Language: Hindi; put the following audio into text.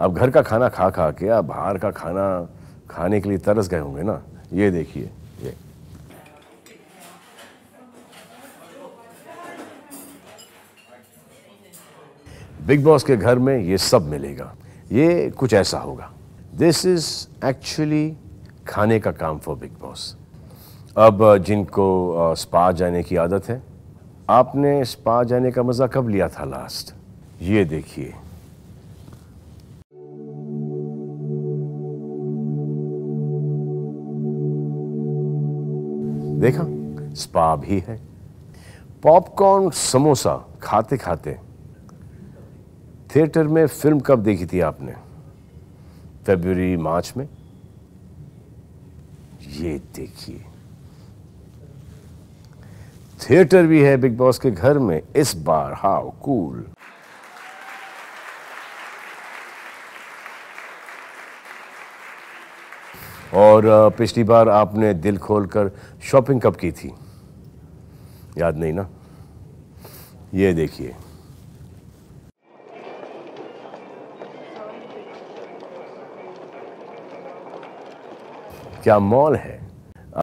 अब घर का खाना खा खा के आप बाहर का खाना खाने के लिए तरस गए होंगे ना ये देखिए ये बिग बॉस के घर में ये सब मिलेगा ये कुछ ऐसा होगा दिस इज एक्चुअली खाने का काम फॉर बिग बॉस अब जिनको स्पा जाने की आदत है आपने स्पा जाने का मज़ा कब लिया था लास्ट ये देखिए देखा स्पा भी है पॉपकॉर्न समोसा खाते खाते थिएटर में फिल्म कब देखी थी आपने फेबररी मार्च में ये देखिए थिएटर भी है बिग बॉस के घर में इस बार हाउ कूल cool. और पिछली बार आपने दिल खोलकर शॉपिंग कब की थी याद नहीं ना ये देखिए क्या मॉल है